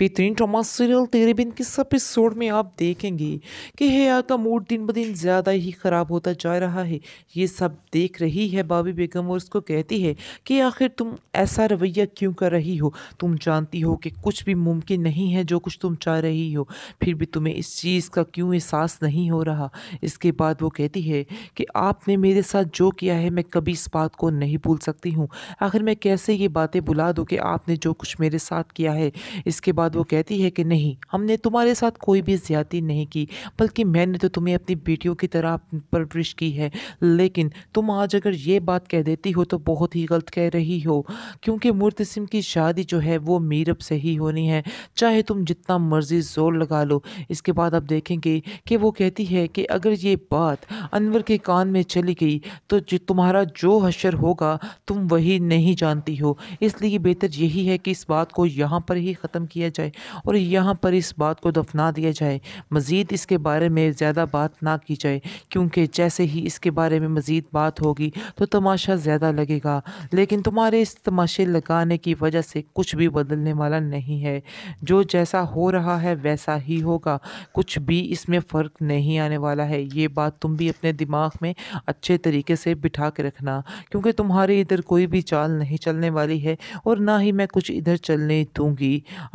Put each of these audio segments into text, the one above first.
बेहतरीन drama serial तेरे बिन के सब एपिसोड में आप देखेंगे कि हया का मूड दिन ब दिन ज़्यादा ही ख़राब होता जा रहा है ये सब देख रही है बाबी बेगम और उसको कहती है कि आखिर तुम ऐसा रवैया क्यों कर रही हो तुम जानती हो कि कुछ भी मुमकिन नहीं है जो कुछ तुम चाह रही हो फिर भी तुम्हें इस चीज़ का क्यों एहसास नहीं हो रहा इसके बाद वो कहती है कि आपने मेरे साथ जो किया है मैं कभी इस बात को नहीं भूल सकती हूँ आखिर मैं कैसे ये बातें बुला दूँ कि आपने जो कुछ मेरे साथ किया है इसके बाद बाद वो कहती है कि नहीं हमने तुम्हारे साथ कोई भी ज़्यादती नहीं की बल्कि मैंने तो तुम्हें अपनी बेटियों की तरह परवरिश की है लेकिन तुम आज अगर ये बात कह देती हो तो बहुत ही गलत कह रही हो क्योंकि मुर्तसिम की शादी जो है वो मीरब से ही होनी है चाहे तुम जितना मर्ज़ी ज़ोर लगा लो इसके बाद आप देखेंगे कि वो कहती है कि अगर ये बात अनवर के कान में चली गई तो जो तुम्हारा जो हशर होगा तुम वही नहीं जानती हो इसलिए बेहतर यही है कि इस बात को यहाँ पर ही ख़त्म किया जाए जाए और यहाँ पर इस बात को दफना दिया जाए मज़ीद इसके बारे में ज़्यादा बात ना की जाए क्योंकि जैसे ही इसके बारे में मज़ीद बात होगी तो तमाशा ज़्यादा लगेगा लेकिन तुम्हारे इस तमाशे लगाने की वजह से कुछ भी बदलने वाला नहीं है जो जैसा हो रहा है वैसा ही होगा कुछ भी इसमें फ़र्क नहीं आने वाला है ये बात तुम भी अपने दिमाग में अच्छे तरीके से बिठा के रखना क्योंकि तुम्हारे इधर कोई भी चाल नहीं चलने वाली है और ना ही मैं कुछ इधर चलने दूँगी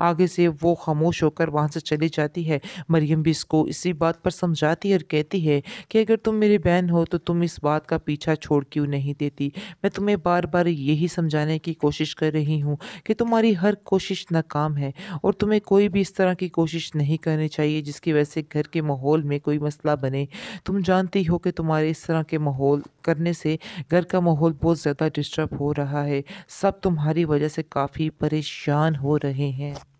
आगे से वो खामोश होकर वहाँ से चली जाती है मरियम भी इसको इसी बात पर समझाती है और कहती है कि अगर तुम मेरी बहन हो तो तुम इस बात का पीछा छोड़ क्यों नहीं देती मैं तुम्हें बार बार यही समझाने की कोशिश कर रही हूँ कि तुम्हारी हर कोशिश नाकाम है और तुम्हें कोई भी इस तरह की कोशिश नहीं करनी चाहिए जिसकी वजह से घर के माहौल में कोई मसला बने तुम जानती हो कि तुम्हारे इस तरह के माहौल करने से घर का माहौल बहुत ज़्यादा डिस्टर्ब हो रहा है सब तुम्हारी वजह से काफ़ी परेशान हो रहे हैं